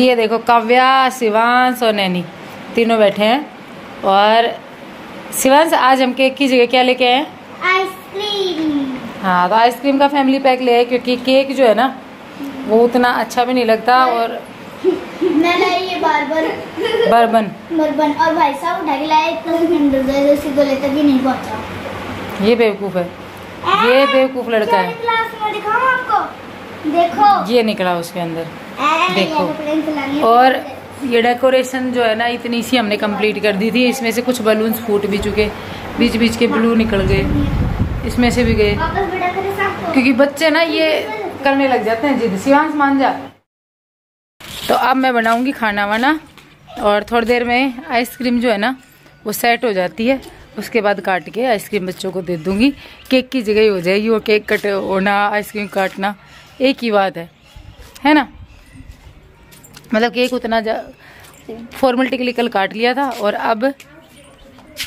ये देखो काव्या शिवांश और नैनी तीनों बैठे हैं और शिवांश आज हम केक की जगह क्या लेके आए आइसक्रीम हाँ तो आइसक्रीम का फैमिली पैक ले आए क्योंकि केक जो है ना वो उतना अच्छा भी नहीं लगता और मैं ये बार बर्बन बर्बन और भाई साहब उठा के लाए तो लेते भी नहीं पहुंचा ये बेवकूफ है ये बेवकूफ लड़का है आपको देखो ये निकला उसके अंदर देखो और ये डेकोरेशन जो है ना इतनी सी हमने कंप्लीट कर दी थी इसमें से कुछ बलून्स फूट भी चुके बीच बीच के ब्लू निकल गए इसमें से भी गए क्योंकि बच्चे ना ये करने लग जाते हैं जिद शिवांश मान जा तो अब मैं बनाऊंगी खाना वाना और थोड़ी देर में आइसक्रीम जो है ना वो सेट हो जाती है उसके बाद काट के आइसक्रीम बच्चों को दे दूंगी केक की जगह ही हो जाएगी वो केक कट होना आइसक्रीम काटना एक ही बात है है ना मतलब केक उतना फॉर्मेलिटी के लिए कल काट लिया था और अब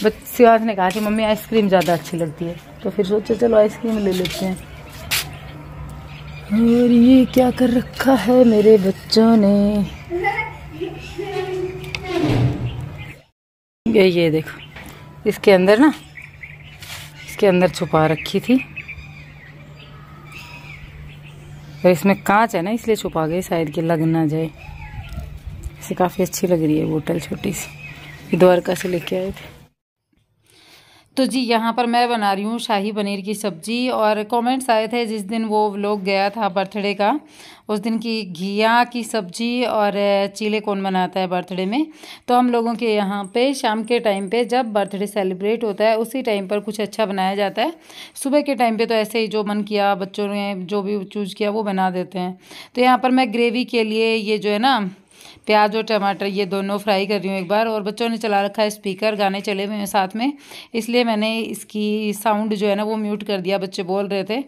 सिवास ने कहा कि मम्मी आइसक्रीम ज़्यादा अच्छी लगती है तो फिर सोचो चलो आइसक्रीम ले लेते हैं और ये क्या कर रखा है मेरे बच्चों ने ये ये देखो इसके अंदर ना इसके अंदर छुपा रखी थी और इसमें कांच है ना इसलिए छुपा गई शायद कि लग ना जाए से तो काफ़ी अच्छी लग रही है बोटल छोटी सी द्वारका से लेके आए थे तो जी यहाँ पर मैं बना रही हूँ शाही पनीर की सब्ज़ी और कमेंट्स आए थे जिस दिन वो लोग गया था बर्थडे का उस दिन की घिया की सब्ज़ी और चीले कौन बनाता है बर्थडे में तो हम लोगों के यहाँ पे शाम के टाइम पे जब बर्थडे सेलिब्रेट होता है उसी टाइम पर कुछ अच्छा बनाया जाता है सुबह के टाइम पे तो ऐसे ही जो मन किया बच्चों ने जो भी चूज़ किया वो बना देते हैं तो यहाँ पर मैं ग्रेवी के लिए ये जो है ना प्याज और टमाटर ये दोनों फ्राई कर रही हूँ एक बार और बच्चों ने चला रखा है स्पीकर गाने चले हुए हैं साथ में इसलिए मैंने इसकी साउंड जो है ना वो म्यूट कर दिया बच्चे बोल रहे थे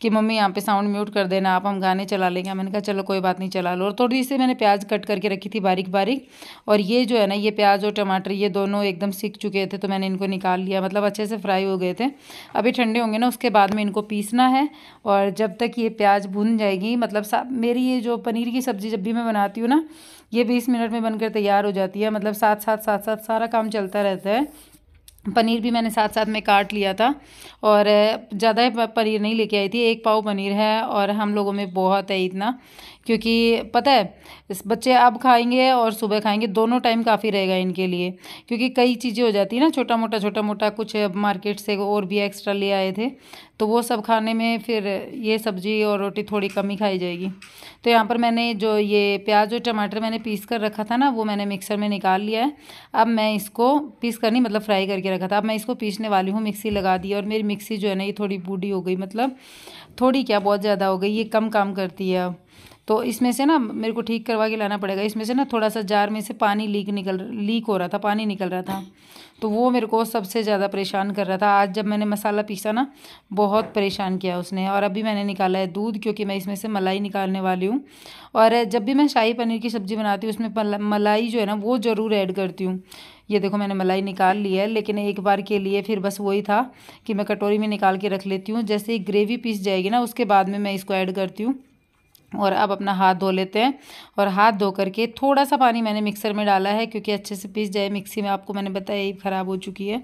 कि मम्मी यहाँ पे साउंड म्यूट कर देना आप हम गाने चला लेंगे मैंने कहा चलो कोई बात नहीं चला लो और थोड़ी सी मैंने प्याज कट करके रखी थी बारीक बारीक और ये जो है ना ये प्याज और टमाटर ये दोनों एकदम सीख चुके थे तो मैंने इनको निकाल लिया मतलब अच्छे से फ्राई हो गए थे अभी ठंडे होंगे ना उसके बाद में इनको पीसना है और जब तक ये प्याज भुन जाएगी मतलब मेरी ये जो पनीर की सब्ज़ी जब भी मैं बनाती हूँ ना ये बीस मिनट में बनकर तैयार हो जाती है मतलब साथ साथ साथ साथ सारा काम चलता रहता है पनीर भी मैंने साथ साथ में काट लिया था और ज़्यादा पनीर नहीं लेके आई थी एक पाव पनीर है और हम लोगों में बहुत है इतना क्योंकि पता है इस बच्चे अब खाएंगे और सुबह खाएंगे दोनों टाइम काफ़ी रहेगा इनके लिए क्योंकि कई चीज़ें हो जाती है ना छोटा मोटा छोटा मोटा कुछ मार्केट से और भी एक्स्ट्रा ले आए थे तो वो सब खाने में फिर ये सब्ज़ी और रोटी थोड़ी कम ही खाई जाएगी तो यहाँ पर मैंने जो ये प्याज और टमाटर मैंने पीस कर रखा था ना वो मैंने मिक्सर में निकाल लिया है अब मैं इसको पीस कर नहीं मतलब फ्राई करके रखा था अब मैं इसको पीसने वाली हूँ मिक्सी लगा दी और मेरी मिक्सी जो है ना ये थोड़ी बूढ़ी हो गई मतलब थोड़ी क्या बहुत ज़्यादा हो गई ये कम काम करती है अब तो इसमें से ना मेरे को ठीक करवा के लाना पड़ेगा इसमें से ना थोड़ा सा जार में से पानी लीक निकल लीक हो रहा था पानी निकल रहा था तो वो मेरे को सबसे ज़्यादा परेशान कर रहा था आज जब मैंने मसाला पीसा ना बहुत परेशान किया उसने और अभी मैंने निकाला है दूध क्योंकि मैं इसमें से मलाई निकालने वाली हूँ और जब भी मैं शाही पनीर की सब्ज़ी बनाती हूँ उसमें मलाई जो है ना वो ज़रूर ऐड करती हूँ ये देखो मैंने मलाई निकाल ली है लेकिन एक बार के लिए फिर बस वही था कि मैं कटोरी में निकाल के रख लेती हूँ जैसे ग्रेवी पीस जाएगी ना उसके बाद में मैं इसको ऐड करती हूँ और अब अपना हाथ धो लेते हैं और हाथ धो करके थोड़ा सा पानी मैंने मिक्सर में डाला है क्योंकि अच्छे से पीस जाए मिक्सी में आपको मैंने बताया ये ख़राब हो चुकी है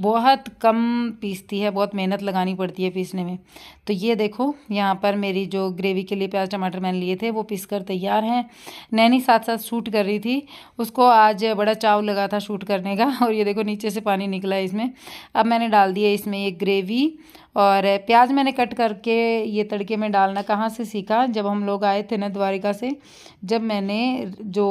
बहुत कम पीसती है बहुत मेहनत लगानी पड़ती है पीसने में तो ये देखो यहाँ पर मेरी जो ग्रेवी के लिए प्याज टमाटर मैंने लिए थे वो पीस कर तैयार हैं नैनी साथ साथ शूट कर रही थी उसको आज बड़ा चाव लगा था शूट करने का और ये देखो नीचे से पानी निकला है इसमें अब मैंने डाल दिया इसमें ये ग्रेवी और प्याज मैंने कट करके ये तड़के में डालना कहाँ से सीखा जब हम लोग आए थे ना द्वारिका से जब मैंने जो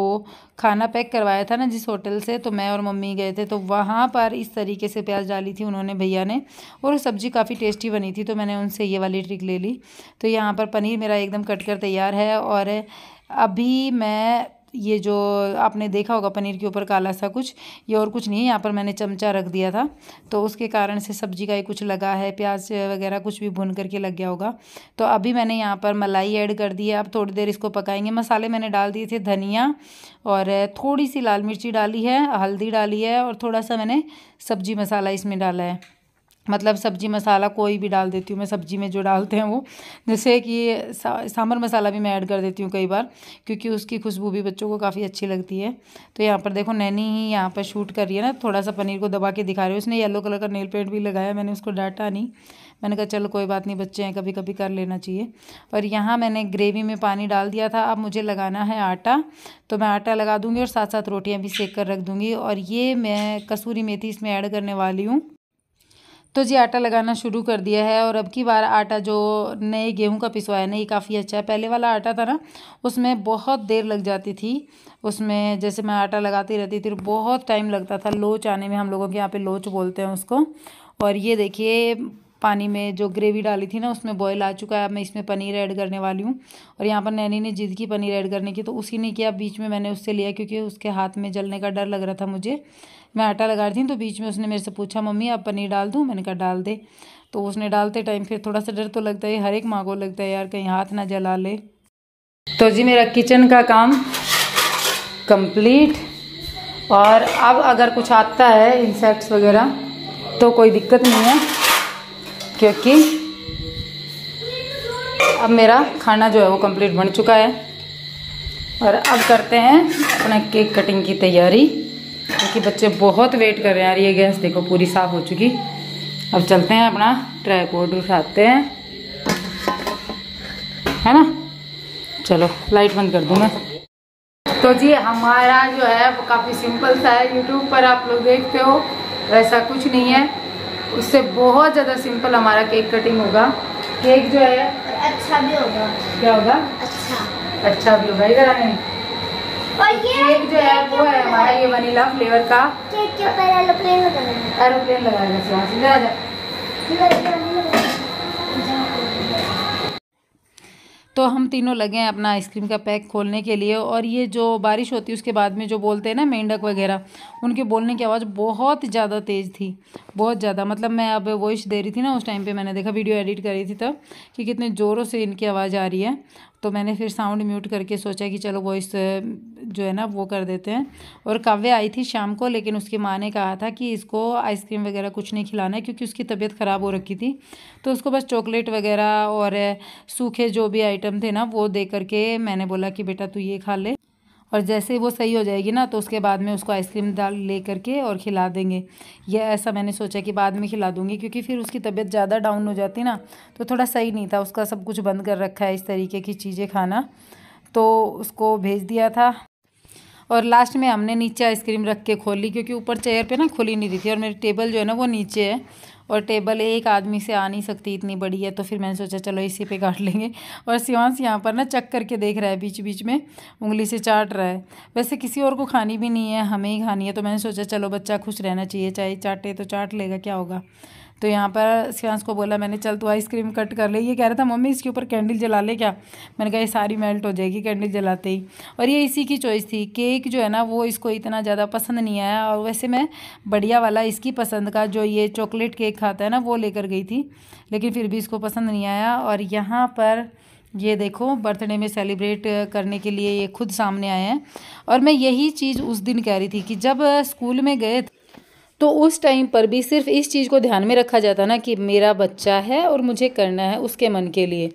खाना पैक करवाया था ना जिस होटल से तो मैं और मम्मी गए थे तो वहाँ पर इस तरीके से प्याज डाली थी उन्होंने भैया ने और सब्ज़ी काफ़ी टेस्टी बनी थी तो मैंने उनसे ये वाली ट्रिक ले ली तो यहाँ पर पनीर मेरा एकदम कट कर तैयार है और अभी मैं ये जो आपने देखा होगा पनीर के ऊपर काला सा कुछ ये और कुछ नहीं है यहाँ पर मैंने चमचा रख दिया था तो उसके कारण से सब्जी का ये कुछ लगा है प्याज वगैरह कुछ भी भुन करके लग गया होगा तो अभी मैंने यहाँ पर मलाई ऐड कर दी है अब थोड़ी देर इसको पकाएंगे मसाले मैंने डाल दिए थे धनिया और थोड़ी सी लाल मिर्ची डाली है हल्दी डाली है और थोड़ा सा मैंने सब्जी मसाला इसमें डाला है मतलब सब्जी मसाला कोई भी डाल देती हूँ मैं सब्जी में जो डालते हैं वो जैसे कि सांभर मसाला भी मैं ऐड कर देती हूँ कई बार क्योंकि उसकी खुशबू भी बच्चों को काफ़ी अच्छी लगती है तो यहाँ पर देखो नैनी ही यहाँ पर शूट कर रही है ना थोड़ा सा पनीर को दबा के दिखा रही है उसने येलो कलर का नेल पेंट भी लगाया मैंने उसको डांटा नहीं मैंने कहा चलो कोई बात नहीं बच्चे हैं कभी कभी कर लेना चाहिए और यहाँ मैंने ग्रेवी में पानी डाल दिया था अब मुझे लगाना है आटा तो मैं आटा लगा दूँगी और साथ साथ रोटियाँ भी सेक कर रख दूँगी और ये मैं कसूरी मेथी इसमें ऐड करने वाली हूँ तो जी आटा लगाना शुरू कर दिया है और अब की बार आटा जो नए गेहूं का पिसवाया नहीं काफ़ी अच्छा है पहले वाला आटा था ना उसमें बहुत देर लग जाती थी उसमें जैसे मैं आटा लगाती रहती थी बहुत टाइम लगता था लोच आने में हम लोगों के यहाँ पे लोच बोलते हैं उसको और ये देखिए पानी में जो ग्रेवी डाली थी ना उसमें बॉयल आ चुका है अब मैं इसमें पनीर ऐड करने वाली हूँ और यहाँ पर नैनी ने जिद की पनीर ऐड करने की तो उसी ने किया बीच में मैंने उससे लिया क्योंकि उसके हाथ में जलने का डर लग रहा था मुझे मैं आटा लगा रही थी तो बीच में उसने मेरे से पूछा मम्मी आप पनीर डाल दूँ मैंने कहा डाल दे तो उसने डालते टाइम फिर थोड़ा सा डर तो लगता है हर एक माँ को लगता है यार कहीं हाथ ना जला ले तो जी मेरा किचन का काम कंप्लीट और अब अगर कुछ आता है इंसेक्ट्स वगैरह तो कोई दिक्कत नहीं है क्योंकि अब मेरा खाना जो है वो कंप्लीट बन चुका है और अब करते हैं अपने केक कटिंग की तैयारी क्योंकि बच्चे बहुत वेट कर रहे हैं यार ये गैस देखो पूरी साफ़ हो चुकी अब चलते हैं अपना बोर्ड उठाते हैं है ना चलो लाइट बंद कर दूँ मैं तो जी हमारा जो है वो काफ़ी सिंपल सा है यूट्यूब पर आप लोग देखते हो वैसा कुछ नहीं है उससे बहुत ज़्यादा सिंपल हमारा केक कटिंग होगा केक जो है अच्छा भी होगा क्या होगा अच्छा अच्छा भी होगा इधर आने और ये केक जो है वो है हमारा ये वनीला फ्लेवर का केक के ऊपर एरोप्लेन लगाएगा एरोप्लेन लगाएगा तो हम तीनों लगे हैं अपना आइसक्रीम का पैक खोलने के लिए और ये जो बारिश होती है उसके बाद में जो बोलते हैं ना मेंढक वगैरह उनके बोलने की आवाज़ बहुत ज़्यादा तेज़ थी बहुत ज़्यादा मतलब मैं अब वॉइस दे रही थी ना उस टाइम पर मैंने देखा वीडियो एडिट कर रही थी तब कि कितने ज़ोरों से इनकी आवाज़ आ रही है तो मैंने फिर साउंड म्यूट करके सोचा कि चलो वॉइस जो है ना वो कर देते हैं और काव्य आई थी शाम को लेकिन उसकी माँ ने कहा था कि इसको आइसक्रीम वगैरह कुछ नहीं खिलाना है क्योंकि उसकी तबीयत ख़राब हो रखी थी तो उसको बस चॉकलेट वगैरह और सूखे जो भी आइटम थे ना वो दे करके मैंने बोला कि बेटा तू ये खा ले और जैसे वो सही हो जाएगी ना तो उसके बाद में उसको आइसक्रीम डाल ले करके और खिला देंगे ये ऐसा मैंने सोचा कि बाद में खिला दूँगी क्योंकि फिर उसकी तबीयत ज़्यादा डाउन हो जाती ना तो थोड़ा सही नहीं था उसका सब कुछ बंद कर रखा है इस तरीके की चीज़ें खाना तो उसको भेज दिया था और लास्ट में हमने नीचे आइसक्रीम रख के खोली क्योंकि ऊपर चेयर पे ना खुली नहीं रही थी और मेरी टेबल जो है ना वो नीचे है और टेबल एक आदमी से आ नहीं सकती इतनी बड़ी है तो फिर मैंने सोचा चलो इसी पे काट लेंगे और शिवांश यहाँ पर ना चक करके देख रहा है बीच बीच में उंगली से चाट रहा है वैसे किसी और को खानी भी नहीं है हमें ही खानी है तो मैंने सोचा चलो बच्चा खुश रहना चाहिए चाहे चाटे तो चाट लेगा क्या होगा तो यहाँ पर सियांस को बोला मैंने चल तो आइसक्रीम कट कर ले ये कह रहा था मम्मी इसके ऊपर कैंडल जला ले क्या मैंने कहा ये सारी मेल्ट हो जाएगी कैंडल जलाते ही और ये इसी की चॉइस थी केक जो है ना वो इसको इतना ज़्यादा पसंद नहीं आया और वैसे मैं बढ़िया वाला इसकी पसंद का जो ये चॉकलेट केक खाता है ना वो लेकर गई थी लेकिन फिर भी इसको पसंद नहीं आया और यहाँ पर ये देखो बर्थडे में सेलिब्रेट करने के लिए ये खुद सामने आए हैं और मैं यही चीज़ उस दिन कह रही थी कि जब स्कूल में गए तो उस टाइम पर भी सिर्फ इस चीज़ को ध्यान में रखा जाता ना कि मेरा बच्चा है और मुझे करना है उसके मन के लिए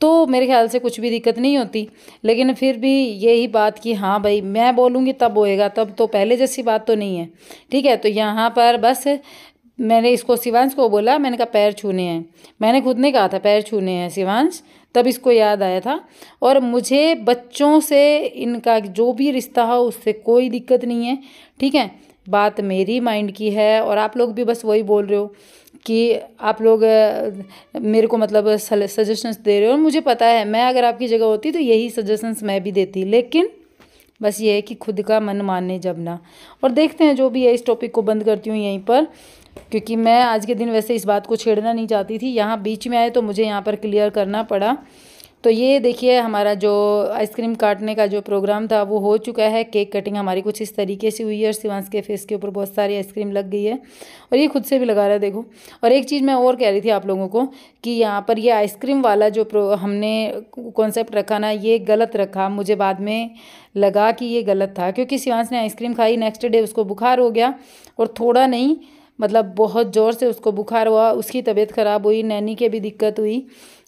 तो मेरे ख्याल से कुछ भी दिक्कत नहीं होती लेकिन फिर भी यही बात कि हाँ भाई मैं बोलूँगी तब होएगा तब तो पहले जैसी बात तो नहीं है ठीक है तो यहाँ पर बस मैंने इसको शिवांश को बोला मैंने कहा पैर छूने हैं मैंने खुद ने कहा था पैर छूने हैं शिवांश तब इसको याद आया था और मुझे बच्चों से इनका जो भी रिश्ता हो उससे कोई दिक्कत नहीं है ठीक है बात मेरी माइंड की है और आप लोग भी बस वही बोल रहे हो कि आप लोग मेरे को मतलब सजेशंस दे रहे हो और मुझे पता है मैं अगर आपकी जगह होती तो यही सजेशंस मैं भी देती लेकिन बस ये है कि खुद का मन मानने जबना और देखते हैं जो भी है इस टॉपिक को बंद करती हूँ यहीं पर क्योंकि मैं आज के दिन वैसे इस बात को छेड़ना नहीं चाहती थी यहाँ बीच में आए तो मुझे यहाँ पर क्लियर करना पड़ा तो ये देखिए हमारा जो आइसक्रीम काटने का जो प्रोग्राम था वो हो चुका है केक कटिंग हमारी कुछ इस तरीके से हुई है और शिवांश के फेस के ऊपर बहुत सारी आइसक्रीम लग गई है और ये खुद से भी लगा रहा है देखो और एक चीज़ मैं और कह रही थी आप लोगों को कि यहाँ पर ये आइसक्रीम वाला जो हमने कॉन्सेप्ट रखा ना ये गलत रखा मुझे बाद में लगा कि ये गलत था क्योंकि शिवांश ने आइसक्रीम खाई नेक्स्ट डे उसको बुखार हो गया और थोड़ा नहीं मतलब बहुत ज़ोर से उसको बुखार हुआ उसकी तबीयत ख़राब हुई नैनी के भी दिक्कत हुई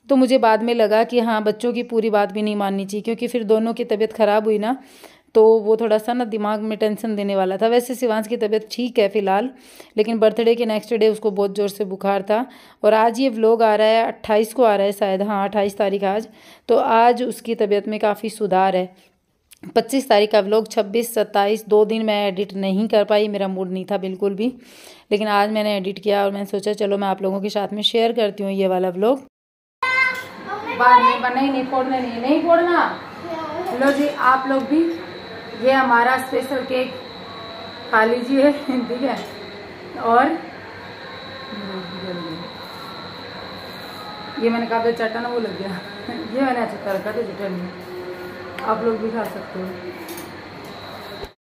तो मुझे बाद में लगा कि हाँ बच्चों की पूरी बात भी नहीं माननी चाहिए क्योंकि फिर दोनों की तबीयत ख़राब हुई ना तो वो थोड़ा सा ना दिमाग में टेंशन देने वाला था वैसे शिवांश की तबीयत ठीक है फ़िलहाल लेकिन बर्थडे के नेक्स्ट डे उसको बहुत ज़ोर से बुखार था और आज ये व्लॉग आ रहा है अट्ठाईस को आ रहा है शायद हाँ अट्ठाईस तारीख आज तो आज उसकी तबीयत में काफ़ी सुधार है पच्चीस तारीख का व्लॉग छब्बीस सत्ताईस दो दिन मैं एडिट नहीं कर पाई मेरा मूड नहीं था बिल्कुल भी लेकिन आज मैंने एडिट किया और मैंने सोचा चलो मैं आप लोगों के साथ में शेयर करती हूँ ये वाला व्लॉग बाहर नहीं बने नहीं फोड़ने नहीं नहीं फोड़ना लो जी आप लोग भी ये हमारा स्पेशल केक खा लीजिए ठीक है और ये मैंने कहा तो चटन वो लग गया ये मैंने अच्छा कर दिया चटन में आप लोग भी खा सकते हो